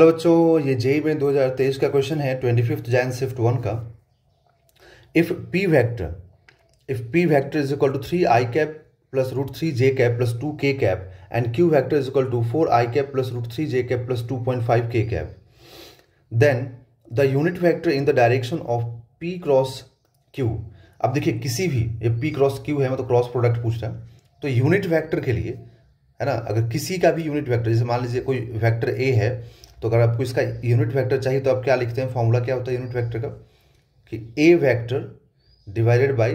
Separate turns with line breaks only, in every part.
hello बच्चों ये JEE में 2023 का क्वेश्चन है twenty fifth Jan shift one का if P vector if P vector is equal to three I cap plus root three J cap plus two K cap and Q vector is equal to four I cap plus root three J cap plus two point five K cap then the unit vector in the direction of P cross Q अब देखिए किसी भी ये P cross Q है मतलब cross product पूछ रहे हैं तो यूनिट वैक्टर के लिए है ना अगर किसी का भी यूनिट वेक्टर जैसे मान लीजिए कोई वेक्टर ए है तो अगर आपको इसका यूनिट वेक्टर चाहिए तो आप क्या लिखते हैं फॉर्मूला क्या होता है यूनिट वेक्टर का कि A vector divided by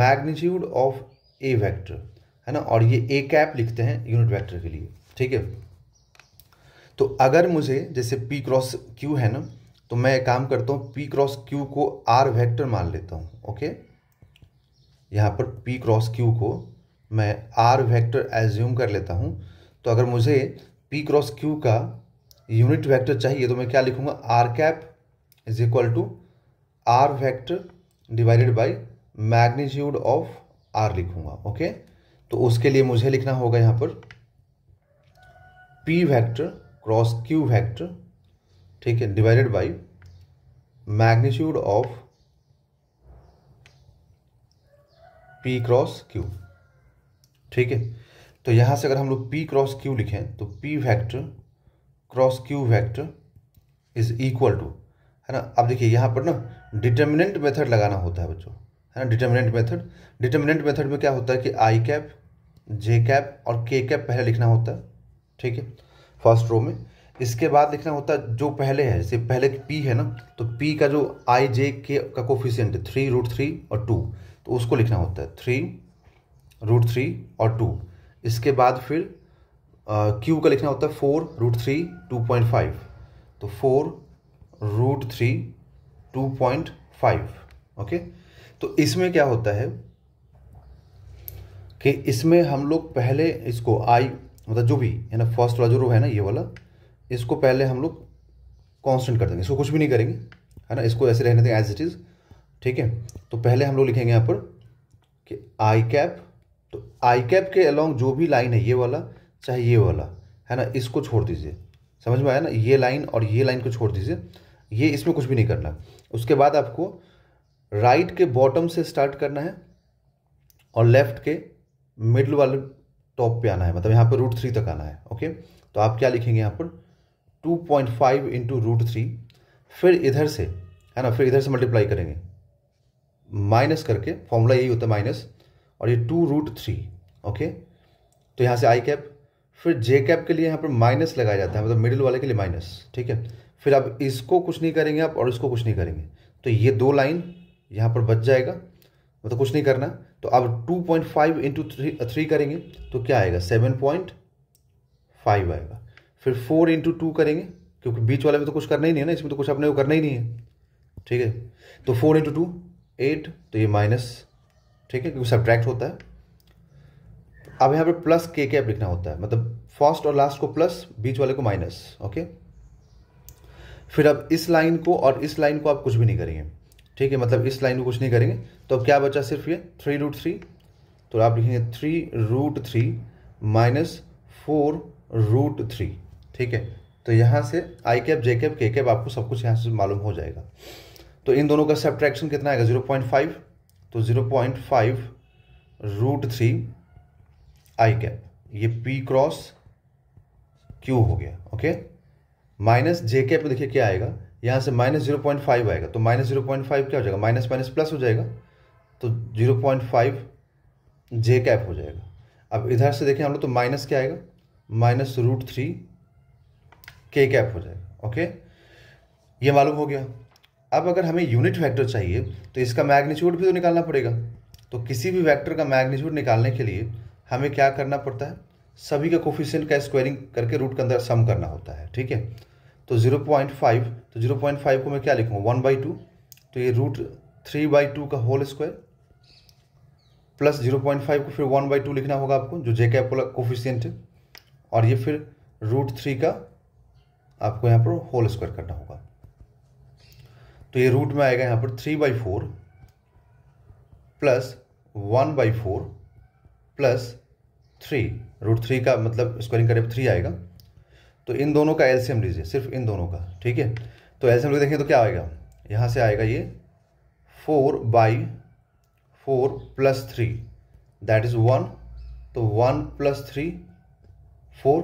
magnitude of A vector है ना और ये ए कैप लिखते हैं यूनिट वैक्टर के लिए ठीक है तो अगर मुझे जैसे पी क्रॉस क्यू है ना तो मैं काम करता हूँ पी क्रॉस क्यू को आर वैक्टर मान लेता हूँ ओके यहाँ पर पी क्रॉस क्यू को मैं आर वैक्टर एज्यूम कर लेता हूँ तो अगर मुझे पी क्रॉस क्यू का यूनिट वेक्टर चाहिए तो मैं क्या लिखूंगा R cap is equal to R vector divided by magnitude of R लिखूंगा ओके तो उसके लिए मुझे लिखना होगा यहां पर P vector cross Q vector ठीक है divided by magnitude of P cross Q ठीक है तो यहां से अगर हम लोग पी क्रॉस क्यू लिखें तो P vector cross Q vector is equal to है ना अब देखिए यहाँ पर ना डिटर्मिनेंट मेथड लगाना होता है बच्चों है ना डिटर्मिनेंट मेथड डिटर्मिनेंट मेथड में क्या होता है कि आई कैप जे कैप और के कैप पहले लिखना होता है ठीक है फर्स्ट रो में इसके बाद लिखना होता है जो पहले है जैसे पहले पी है ना तो पी का जो आई जे के का कोफिशियंट है थ्री रूट थ्री और टू तो उसको लिखना होता है थ्री रूट थ्री और टू इसके बाद फिर क्यू का लिखना होता है four root three two point five तो four root three two point five okay तो इसमें क्या होता है कि इसमें हम लोग पहले इसको आई मतलब जो भी है ना फर्स्ट वाला जो रो है ना ये वाला इसको पहले हम लोग कॉन्स्टेंट कर देंगे इसको कुछ भी नहीं करेंगे है ना इसको ऐसे रहने देंगे एज इट इज़ ठीक है तो पहले हम लोग लिखेंगे यहाँ पर कि आई कैप तो आई कैप के अलॉन्ग जो भी लाइन है ये वाला चाहे ये वाला है ना इसको छोड़ दीजिए समझ में आया ना ये लाइन और ये लाइन को छोड़ दीजिए ये इसमें कुछ भी नहीं करना उसके बाद आपको राइट के बॉटम से स्टार्ट करना है और लेफ्ट के मिडल वाले टॉप पे आना है मतलब यहाँ पर रूट थ्री तक आना है ओके तो आप क्या लिखेंगे यहाँ पर two point five into root three फिर इधर से है ना फिर इधर से मल्टीप्लाई करेंगे माइनस करके फॉर्मूला यही होता है माइनस और ये टू रूट थ्री ओके तो यहाँ से आई कैप फिर जे कैप के लिए यहाँ पर माइनस लगाया जाता है मतलब मिडिल वाले के लिए माइनस ठीक है फिर अब इसको कुछ नहीं करेंगे आप और इसको कुछ नहीं करेंगे तो ये दो लाइन यहाँ पर बच जाएगा मतलब कुछ नहीं करना तो अब 2.5 point five into three three करेंगे तो क्या आएगा 7.5 आएगा फिर 4 इंटू टू करेंगे क्योंकि बीच वाले में तो कुछ करना ही नहीं है ना इसमें तो कुछ अपने को करना ही नहीं है ठीक है तो 4 इंटू टू एट तो ये माइनस ठीक है क्योंकि सब्ट्रैक्ट होता है अब यहाँ पे प्लस के अब लिखना होता है मतलब फर्स्ट और लास्ट को प्लस बीच वाले को माइनस ओके फिर अब इस लाइन को और इस लाइन को आप कुछ भी नहीं करेंगे ठीक है मतलब इस लाइन को कुछ नहीं करेंगे तो अब क्या बचा सिर्फ ये थ्री रूट थ्री तो आप लिखेंगे three root three minus four root three ठीक है तो यहाँ से I cap J cap K cap आपको सब कुछ यहाँ से मालूम हो जाएगा तो इन दोनों का सब्ट्रैक्शन कितना आएगा जीरो पॉइंट फाइव तो zero point five root three I cap ये पी क्रॉस क्यू हो गया ओके माइनस जे कैप देखिए क्या आएगा यहाँ से माइनस जीरो पॉइंट फाइव आएगा तो माइनस जीरो पॉइंट फाइव क्या हो जाएगा माइनस माइनस प्लस हो जाएगा तो zero point five J cap हो जाएगा अब इधर से देखें हम लोग तो माइनस क्या आएगा minus root three K cap हो जाएगा ओके ये मालूम हो गया अब अगर हमें यूनिट फैक्टर चाहिए तो इसका मैग्नीच्यूड भी तो निकालना पड़ेगा तो किसी भी वैक्टर का मैग्नीच्यूड निकालने के लिए हमें क्या करना पड़ता है सभी का कोफिशियंट का स्क्वायरिंग करके रूट के अंदर सम करना होता है ठीक है तो जीरो पॉइंट फाइव तो जीरो पॉइंट फाइव को मैं क्या लिखूँगा वन बाई टू तो ये रूट थ्री बाई टू का whole square plus zero point five को फिर वन बाई टू लिखना होगा आपको जो जे कैप वाला कोफिशियंट है और ये फिर रूट थ्री का आपको यहाँ पर होल स्क्वायर करना होगा तो ये रूट में आएगा यहाँ पर three by four plus one by four plus three root three का मतलब स्क्वायरिंग करें थ्री आएगा तो इन दोनों का एलसीएम लीजिए सिर्फ इन दोनों का ठीक है तो एल्सियम देखें तो क्या आएगा यहाँ से आएगा ये four by four plus three that is one तो वन प्लस थ्री फोर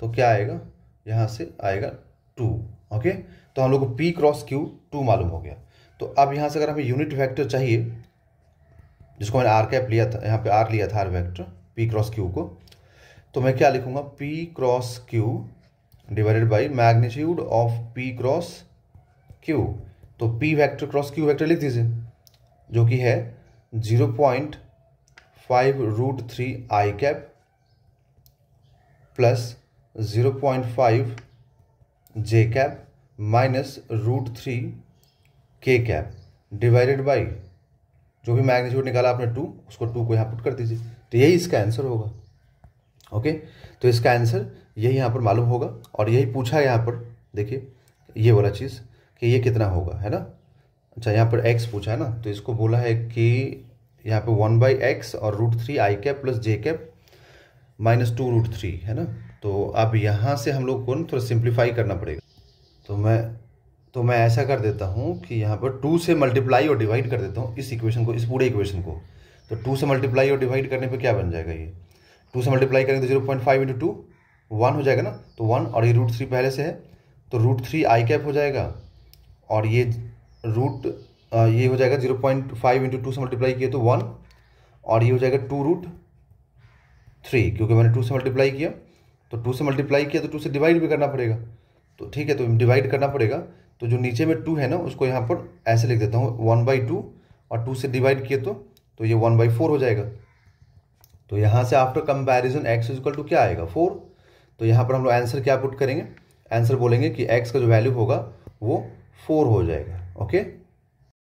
तो क्या आएगा यहाँ से आएगा टू ओके तो हम लोग को पी क्रॉस क्यू टू मालूम हो गया तो अब यहाँ से अगर हमें यूनिट वैक्टर चाहिए जिसको मैंने आर कैप लिया था यहाँ पे आर लिया था R vector P cross Q को तो मैं क्या लिखूँगा P cross Q divided by magnitude of P cross Q तो P vector cross Q vector लिख दीजिए जो कि है zero point five root three I cap plus zero point five J cap minus root three K cap divided by जो भी magnitude निकाला आपने टू उसको टू को यहाँ पुट कर दीजिए तो यही इसका आंसर होगा ओके तो इसका आंसर यही यहाँ पर मालूम होगा और यही पूछा है यहाँ पर देखिए ये वाला चीज़ कि ये कितना होगा है ना अच्छा यहाँ पर एक्स पूछा है ना तो इसको बोला है कि यहाँ पे वन बाई एक्स और root three I cap plus J cap minus two root three है ना तो अब यहाँ से हम लोग को थोड़ा सिंप्लीफाई करना पड़ेगा तो मैं तो मैं ऐसा कर देता हूँ कि यहाँ पर टू से मल्टीप्लाई और डिवाइड कर देता हूँ इस इक्वेशन को इस पूरे इक्वेशन को तो टू से मल्टीप्लाई और डिवाइड करने पर क्या बन जाएगा ये टू से मल्टीप्लाई करेंगे तो zero point five into two one हो जाएगा ना तो वन और ये रूट थ्री पहले से है तो रूट थ्री आई कैप हो जाएगा और ये रूट ये हो जाएगा zero point five into two से मल्टीप्लाई किया तो वन और ये हो जाएगा टू रूट थ्री क्योंकि मैंने टू से मल्टीप्लाई किया तो टू से मल्टीप्लाई किया तो टू से डिवाइड भी करना पड़ेगा तो ठीक है तो डिवाइड करना पड़ेगा तो जो नीचे में टू है ना उसको यहाँ पर ऐसे लिख देता हूँ वन बाई टू और टू से डिवाइड किए तो तो ये वन बाई फोर हो जाएगा तो यहाँ से after comparison X is equal to क्या आएगा फोर तो यहाँ पर हम लोग आंसर क्या पुट करेंगे आंसर बोलेंगे कि एक्स का जो वैल्यू होगा वो फोर हो जाएगा ओके